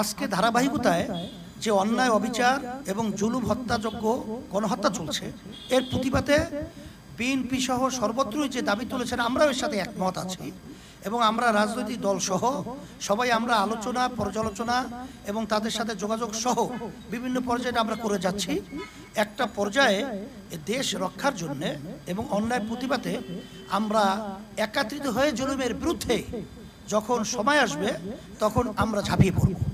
আজকে ধারাবাহিকতায় যে অন্যায় অবিচার এবং জুলুম হত্যাযোগ্য গণহত্যা চলছে এর প্রতিবাদে বিএনপি সহ সর্বত্রই যে দাবি তুলেছেন আমরাও এর সাথে একমত আছি এবং আমরা রাজনৈতিক দলসহ সবাই আমরা আলোচনা পর্যালোচনা এবং তাদের সাথে যোগাযোগ সহ বিভিন্ন পর্যায়ে আমরা করে যাচ্ছি একটা পর্যায়ে দেশ রক্ষার জন্য এবং অন্যায় প্রতিবাদে আমরা একাত্রিত হয়ে জুলুমের বিরুদ্ধে যখন সময় আসবে তখন আমরা ঝাঁপিয়ে পড়ব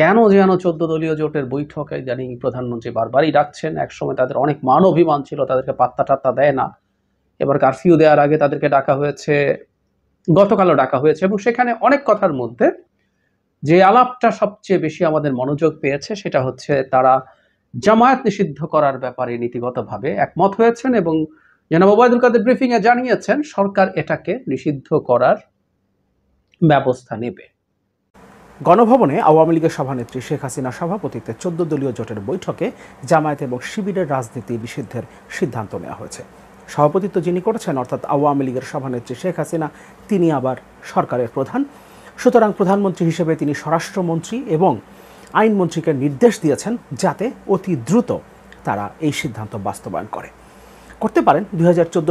কেন যেন চোদ্দ দলীয় জোটের বৈঠকে জানি প্রধানমন্ত্রী বারবারই ডাকছেন একসময় তাদের অনেক মান অভিমান ছিল তাদেরকে পাত্তা টাত্তা দেয় না এবার কারফিউ দেওয়ার আগে তাদেরকে ডাকা হয়েছে গতকালও ডাকা হয়েছে এবং সেখানে অনেক কথার মধ্যে যে আলাপটা সবচেয়ে বেশি আমাদের মনোযোগ পেয়েছে সেটা হচ্ছে তারা জামায়াত নিষিদ্ধ করার ব্যাপারে নীতিগতভাবে একমত হয়েছেন এবং জেনাব ওবায়দুল কাদের ব্রিফিংয়ে জানিয়েছেন সরকার এটাকে নিষিদ্ধ করার ব্যবস্থা নেবে গণভবনে আওয়ামী লীগের সভানেত্রী শেখ হাসিনা সভাপতিত্বে চোদ্দ দলীয় জোটের বৈঠকে জামায়াত এবং শিবিরের রাজনীতি নিষিদ্ধের সিদ্ধান্ত নেওয়া হয়েছে সভাপতিত্ব যিনি করেছেন অর্থাৎ আওয়ামী লীগের সভানেত্রী শেখ হাসিনা তিনি আবার সরকারের প্রধান সুতরাং প্রধানমন্ত্রী হিসেবে তিনি স্বরাষ্ট্রমন্ত্রী এবং আইনমন্ত্রীকে নির্দেশ দিয়েছেন যাতে অতি দ্রুত তারা এই সিদ্ধান্ত বাস্তবায়ন করে করতে পারেন দুই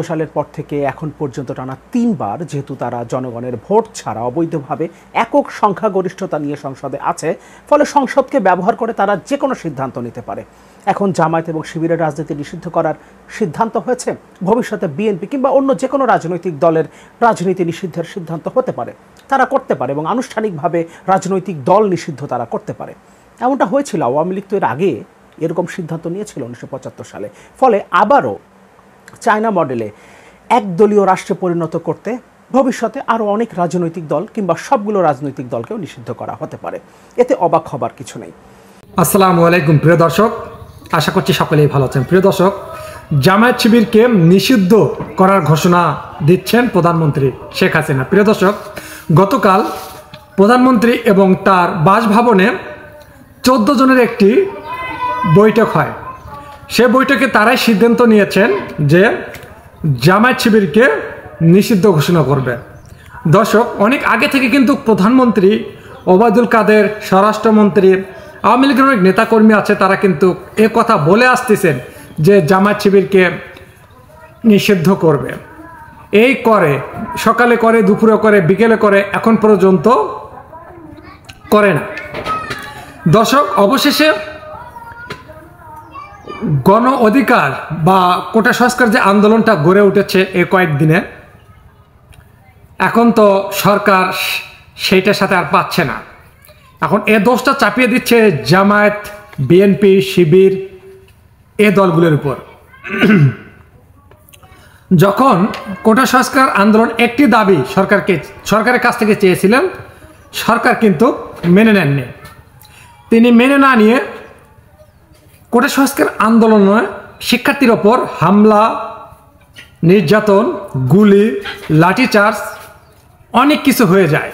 সালের পর থেকে এখন পর্যন্ত টানা তিনবার যেহেতু তারা জনগণের ভোট ছাড়া অবৈধভাবে একক সংখ্যাগরিষ্ঠতা নিয়ে সংসদে আছে ফলে সংসদকে ব্যবহার করে তারা যে কোনো সিদ্ধান্ত নিতে পারে এখন জামায়াত এবং শিবিরের রাজনীতি নিষিদ্ধ করার সিদ্ধান্ত হয়েছে ভবিষ্যতে বিএনপি কিংবা অন্য যে কোনো রাজনৈতিক দলের রাজনীতি নিষিদ্ধের সিদ্ধান্ত হতে পারে তারা করতে পারে এবং আনুষ্ঠানিকভাবে রাজনৈতিক দল নিষিদ্ধ তারা করতে পারে এমনটা হয়েছিল আওয়ামী লীগ তো এর আগে এরকম সিদ্ধান্ত নিয়েছিল উনিশশো সালে ফলে আবারও চায়না মডেলে একদলীয় রাষ্ট্রে পরিণত করতে ভবিষ্যতে আরও অনেক রাজনৈতিক দল কিংবা সবগুলো রাজনৈতিক দলকেও নিষিদ্ধ করা হতে পারে এতে অবাক হবার কিছু নেই আসসালামু আলাইকুম প্রিয় দর্শক আশা করছি সকলেই ভালো আছেন প্রিয় দর্শক জামায়াত শিবিরকে নিষিদ্ধ করার ঘোষণা দিচ্ছেন প্রধানমন্ত্রী শেখ হাসিনা প্রিয় দর্শক গতকাল প্রধানমন্ত্রী এবং তার বাসভবনে চোদ্দ জনের একটি বৈঠক হয় সে বৈঠকে তারাই সিদ্ধান্ত নিয়েছেন যে জামায়াত শিবিরকে নিষিদ্ধ ঘোষণা করবে দর্শক অনেক আগে থেকে কিন্তু প্রধানমন্ত্রী ওবায়দুল কাদের স্বরাষ্ট্রমন্ত্রী আওয়ামী লীগের অনেক নেতাকর্মী আছে তারা কিন্তু এ কথা বলে আসতেছেন যে জামায়াত শিবিরকে নিষিদ্ধ করবে এই করে সকালে করে দুপুরে করে বিকেলে করে এখন পর্যন্ত করে না দর্শক অবশেষে গণ অধিকার বা কোটা সংস্কার যে আন্দোলনটা গড়ে উঠেছে এ কয়েকদিনে এখন তো সরকার সেইটার সাথে আর পাচ্ছে না এখন এ দোষটা চাপিয়ে দিচ্ছে জামায়াত বিএনপি শিবির এ দলগুলোর উপর যখন কোটা সংস্কার আন্দোলন একটি দাবি সরকারকে সরকারের কাছ থেকে চেয়েছিলেন সরকার কিন্তু মেনে নেননি তিনি মেনে না নিয়ে কোটা সংস্কার আন্দোলনে শিক্ষার্থীর ওপর হামলা নির্যাতন গুলি লাঠিচার্জ অনেক কিছু হয়ে যায়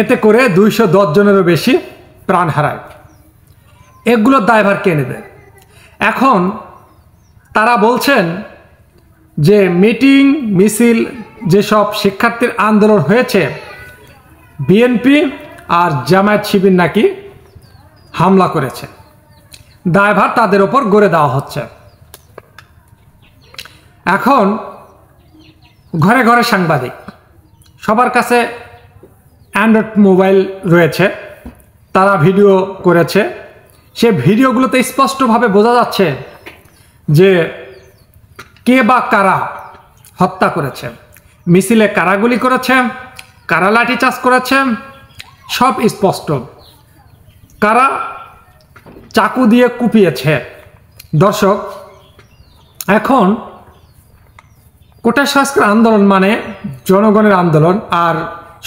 এতে করে দুইশো দশ জনেরও বেশি প্রাণ হারায় এগুলোর দায়ভার কে নেবে এখন তারা বলছেন যে মিটিং মিছিল যেসব শিক্ষার্থীর আন্দোলন হয়েছে বিএনপি আর জামায়াত শিবির নাকি হামলা করেছে দায়ভার তাদের ওপর গড়ে দেওয়া হচ্ছে এখন ঘরে ঘরে সাংবাদিক সবার কাছে অ্যান্ড্রয়েড মোবাইল রয়েছে তারা ভিডিও করেছে সে ভিডিওগুলোতে স্পষ্টভাবে বোঝা যাচ্ছে যে কে বা কারা হত্যা করেছে মিছিলে কারা গুলি করেছে কারা চাষ করেছে সব স্পষ্ট কারা চাকু দিয়ে কুপিয়েছে দর্শক এখন কোটা সংস্কার আন্দোলন মানে জনগণের আন্দোলন আর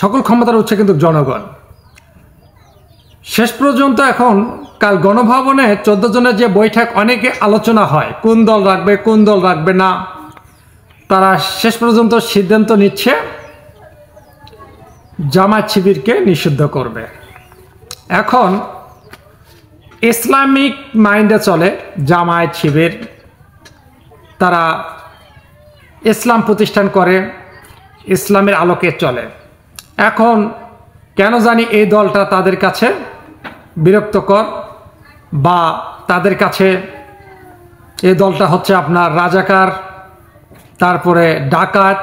সকল ক্ষমতার হচ্ছে কিন্তু জনগণ শেষ পর্যন্ত এখন কাল গণভবনে চোদ্দ জনের যে বৈঠক অনেকে আলোচনা হয় কোন দল রাখবে কোন দল রাখবে না তারা শেষ পর্যন্ত সিদ্ধান্ত নিচ্ছে জামাত শিবিরকে নিষিদ্ধ করবে এখন ইসলামিক মাইন্ডে চলে জামায়াত শিবির তারা ইসলাম প্রতিষ্ঠান করে ইসলামের আলোকে চলে এখন কেন জানি এই দলটা তাদের কাছে বিরক্তকর বা তাদের কাছে এই দলটা হচ্ছে আপনার রাজাকার তারপরে ডাকাত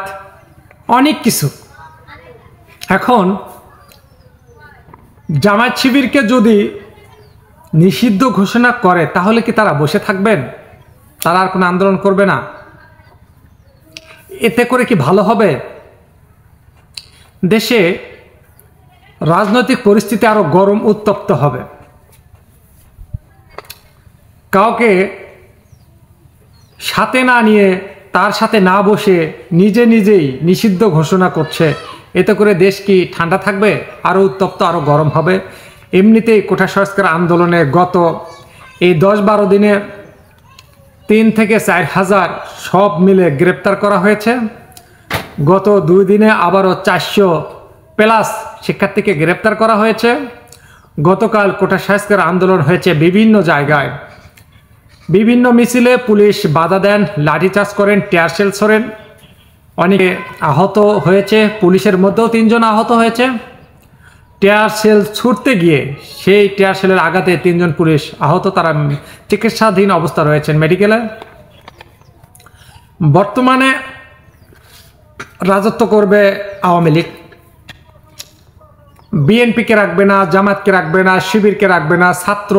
অনেক কিছু এখন জামায়াত শিবিরকে যদি নিষিদ্ধ ঘোষণা করে তাহলে কি তারা বসে থাকবেন তারা আর কোনো আন্দোলন করবে না এতে করে কি ভালো হবে দেশে রাজনৈতিক পরিস্থিতি আরও গরম উত্তপ্ত হবে কাউকে সাথে না নিয়ে তার সাথে না বসে নিজে নিজেই নিষিদ্ধ ঘোষণা করছে এতে করে দেশ কি ঠান্ডা থাকবে আরও উত্তপ্ত আরও গরম হবে এমনিতেই কোঠা সংস্কার আন্দোলনে গত এই দশ বারো দিনে তিন থেকে চার হাজার সব মিলে গ্রেপ্তার করা হয়েছে গত দুই দিনে আবারও চারশো প্লাস শিক্ষার্থীকে গ্রেপ্তার করা হয়েছে গতকাল কোটা সংস্কার আন্দোলন হয়েছে বিভিন্ন জায়গায় বিভিন্ন মিছিলে পুলিশ বাধা দেন লাঠিচার্জ করেন টিয়ারসেল সরেন অনেকে আহত হয়েছে পুলিশের মধ্যেও তিনজন আহত হয়েছে টেয়ার সেল ছুটতে গিয়ে সেই টেয়ার সেলের আঘাতে তিনজন পুলিশ আহত তারা চিকিৎসাধীন অবস্থা রয়েছেন মেডিকেলে বর্তমানে রাজত্ব করবে আওয়ামী লীগ বিএনপিকে রাখবে না জামাতকে রাখবে না শিবিরকে রাখবে না ছাত্র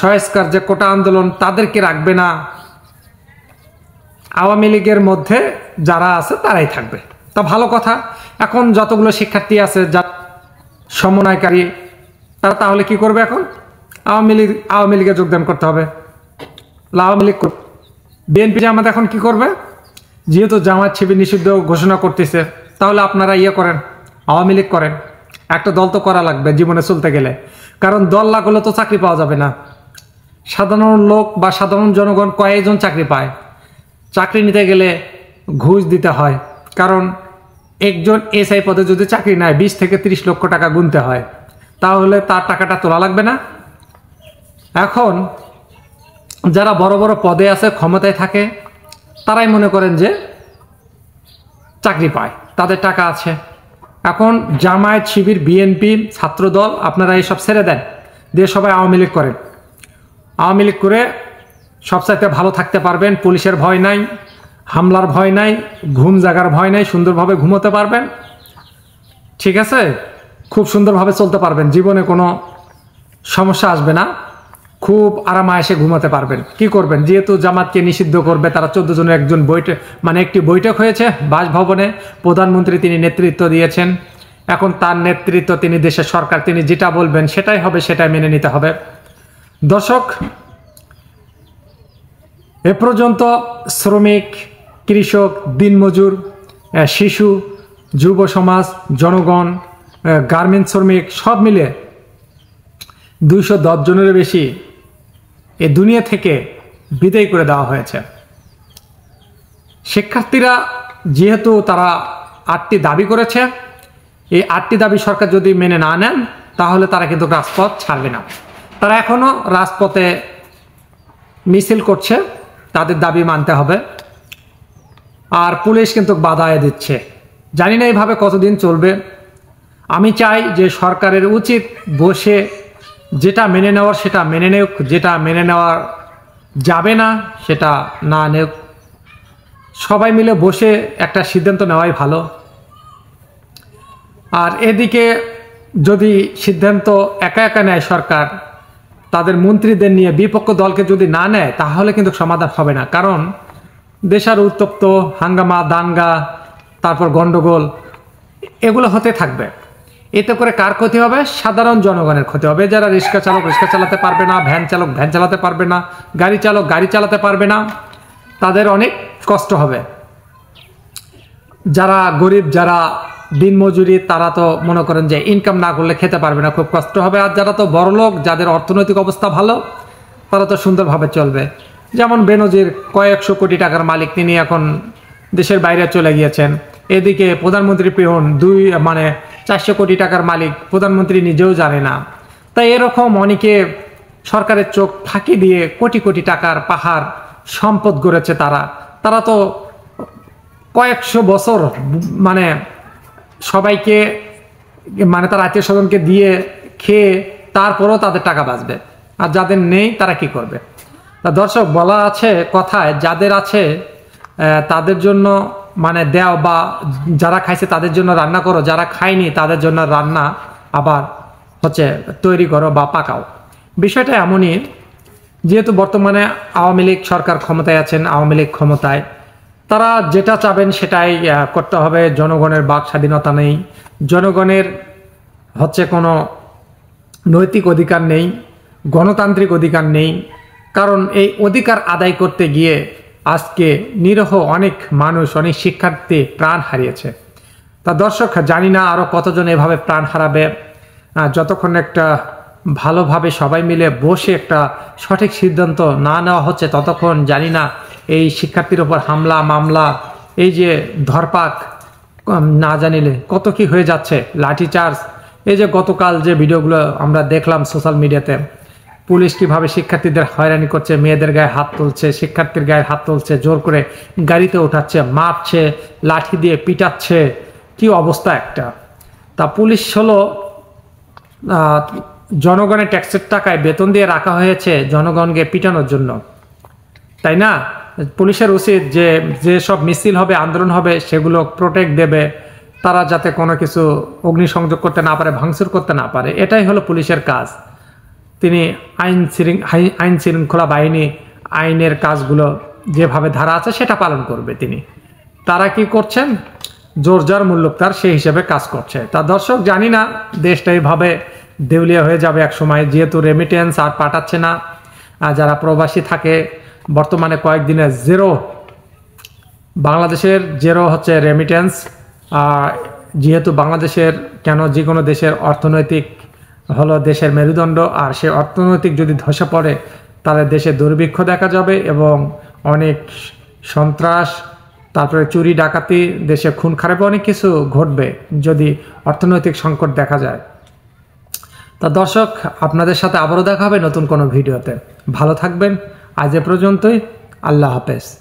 সহস্কার যে কোটা আন্দোলন তাদেরকে রাখবে না আওয়ামী লীগের মধ্যে যারা আছে তারাই থাকবে তা ভালো কথা এখন যতগুলো শিক্ষার্থী আছে যা সমন্বয়কারী তারা তাহলে কি করবে এখন আওয়ামী লীগ আওয়ামী লীগে যোগদান করতে হবে আওয়ামী লীগ বিএনপি জামাত এখন কি করবে যেহেতু জামাত ছিপি নিষিদ্ধ ঘোষণা করতেছে তাহলে আপনারা ইয়ে করেন আওয়ামী লীগ করেন একটা দল তো করা লাগবে জীবনে চলতে গেলে কারণ দল লাগলে তো চাকরি পাওয়া যাবে না সাধারণ লোক বা সাধারণ জনগণ কয়েকজন চাকরি পায় চাকরি নিতে গেলে ঘুষ দিতে হয় কারণ একজন এসআই পদে যদি চাকরি নেয় বিশ থেকে ত্রিশ লক্ষ টাকা গুনতে হয় তাহলে তার টাকাটা তোলা লাগবে না এখন যারা বড় বড় পদে আছে ক্ষমতায় থাকে তারাই মনে করেন যে চাকরি পায় তাদের টাকা আছে এখন জামায়াত শিবির বিএনপি ছাত্রদল আপনারা এইসব ছেড়ে দেন দিয়ে সবাই আওয়ামী লীগ করেন আওয়ামী লীগ করে সবচাইতে ভালো থাকতে পারবেন পুলিশের ভয় নাই হামলার ভয় নাই ঘুম জাগার ভয় নাই সুন্দরভাবে ঘুমোতে পারবেন ঠিক আছে খুব সুন্দরভাবে চলতে পারবেন জীবনে কোনো সমস্যা আসবে না খুব আরামায়েসে ঘুমাতে পারবেন কি করবেন যেহেতু জামাতকে নিষিদ্ধ করবে তারা চোদ্দ জনের একজন বৈঠক মানে একটি বৈঠক হয়েছে বাসভবনে প্রধানমন্ত্রী তিনি নেতৃত্ব দিয়েছেন এখন তার নেতৃত্ব তিনি দেশের সরকার তিনি যেটা বলবেন সেটাই হবে সেটাই মেনে নিতে হবে দর্শক এ পর্যন্ত শ্রমিক কৃষক দিনমজুর শিশু যুব সমাজ জনগণ গার্মেন্ট শ্রমিক সব মিলে দুইশো দশ জনেরও বেশি এ দুনিয়া থেকে বিদায় করে দেওয়া হয়েছে শিক্ষার্থীরা যেহেতু তারা আটটি দাবি করেছে এই আটটি দাবি সরকার যদি মেনে না নেন তাহলে তারা কিন্তু রাজপথ ছাড়বে না তারা এখনও রাজপথে মিছিল করছে তাদের দাবি মানতে হবে আর পুলিশ কিন্তু বাধায় দিচ্ছে জানি না এইভাবে কতদিন চলবে আমি চাই যে সরকারের উচিত বসে যেটা মেনে নেওয়ার সেটা মেনে নেওক যেটা মেনে নেওয়ার যাবে না সেটা না নেওক সবাই মিলে বসে একটা সিদ্ধান্ত নেওয়াই ভালো আর এদিকে যদি সিদ্ধান্ত একা একা নেয় সরকার তাদের মন্ত্রীদের নিয়ে বিপক্ষ দলকে যদি না নেয় তাহলে কিন্তু সমাধান হবে না কারণ দেশার উত্তপ্ত হাঙ্গামা দাঙ্গা তারপর গণ্ডগোল এগুলো হতে থাকবে এতে করে কার ক্ষতি হবে সাধারণ জনগণের ক্ষতি হবে যারা রিক্সা চালক রিক্সা চালাতে পারবে না ভ্যান চালক ভ্যান চালাতে পারবে না গাড়ি চালক গাড়ি চালাতে পারবে না তাদের অনেক কষ্ট হবে যারা গরিব যারা দিনমজুরি তারা তো মনে করেন যে ইনকাম না করলে খেতে পারবে না খুব কষ্ট হবে আর যারা তো বড়লোক যাদের অর্থনৈতিক অবস্থা ভালো তারা তো সুন্দরভাবে চলবে যেমন বেনজির কয়েকশো কোটি টাকার মালিক তিনি এখন দেশের বাইরে চলে গিয়েছেন এদিকে প্রধানমন্ত্রী পিহন দুই মানে চারশো কোটি টাকার মালিক প্রধানমন্ত্রী নিজেও জানে না তাই এরকম অনেকে সরকারের চোখ ফাঁকি দিয়ে কোটি কোটি টাকার পাহাড় সম্পদ গড়েছে তারা তারা তো কয়েকশো বছর মানে সবাইকে মানে তার আত্মীয় স্বজনকে দিয়ে খেয়ে তারপরেও তাদের টাকা বাঁচবে আর যাদের নেই তারা কি করবে দর্শক বলা আছে কথায় যাদের আছে তাদের জন্য মানে দেও বা যারা খাইছে তাদের জন্য রান্না করো যারা খায়নি তাদের জন্য রান্না আবার হচ্ছে তৈরি করো বা পাকাও বিষয়টা এমনই যেহেতু বর্তমানে আওয়ামী লীগ সরকার ক্ষমতায় আছেন আওয়ামী লীগ ক্ষমতায় তারা যেটা চাবেন সেটাই করতে হবে জনগণের বাক স্বাধীনতা নেই জনগণের হচ্ছে কোনো নৈতিক অধিকার নেই গণতান্ত্রিক অধিকার নেই কারণ এই অধিকার আদায় করতে গিয়ে আজকে নিরহ অনেক মানুষ অনেক শিক্ষার্থী প্রাণ হারিয়েছে তা দর্শক জানি না আরও কতজন এভাবে প্রাণ হারাবে যতক্ষণ একটা ভালোভাবে সবাই মিলে বসে একটা সঠিক সিদ্ধান্ত না নেওয়া হচ্ছে ততক্ষণ জানি না এই শিক্ষার্থীর ওপর হামলা মামলা এই যে ধরপাক না জানিলে কত কি হয়ে যাচ্ছে লাঠি চার্জ এই যে গতকাল যে ভিডিওগুলো আমরা দেখলাম সোশ্যাল মিডিয়াতে পুলিশ কীভাবে শিক্ষার্থীদের হয়রানি করছে মেয়েদের গায়ে হাত তুলছে শিক্ষার্থীর গায়ে হাত তুলছে জোর করে গাড়িতে ওঠাচ্ছে মারছে লাঠি দিয়ে পিটাচ্ছে কি অবস্থা একটা তা পুলিশ হলো জনগণের ট্যাক্সের টাকায় বেতন দিয়ে রাখা হয়েছে জনগণকে পিটানোর জন্য তাই না পুলিশের উচিত যে যেসব মিছিল হবে আন্দোলন হবে সেগুলো প্রোটেক্ট দেবে তারা যাতে কোনো কিছু অগ্নিসংযোগ করতে না পারে ভাঙচুর করতে না পারে এটাই হলো পুলিশের কাজ তিনি আইন শৃং আইন শৃঙ্খলা বাহিনী আইনের কাজগুলো যেভাবে ধারা আছে সেটা পালন করবে তিনি তারা কি করছেন জোর জোর মূল্যক তার সেই হিসেবে কাজ করছে তা দর্শক জানি না দেশটা এইভাবে দেউলিয়া হয়ে যাবে এক সময় যেহেতু রেমিটেন্স আর পাঠাচ্ছে না আর যারা প্রবাসী থাকে বর্তমানে কয়েকদিনে জেরো বাংলাদেশের জেরো হচ্ছে রেমিটেন্স যেহেতু বাংলাদেশের কেন যে কোনো দেশের অর্থনৈতিক হলো দেশের মেরুদণ্ড আর সে অর্থনৈতিক যদি ধসে পড়ে তাহলে দেশে দুর্ভিক্ষ দেখা যাবে এবং অনেক সন্ত্রাস তারপরে চুরি ডাকাতি দেশে খুন খারাপে অনেক কিছু ঘটবে যদি অর্থনৈতিক সংকট দেখা যায় তা দর্শক আপনাদের সাথে আবারও দেখা হবে নতুন কোনো ভিডিওতে ভালো থাকবেন আজ এ পর্যন্তই আল্লাহ হাফেজ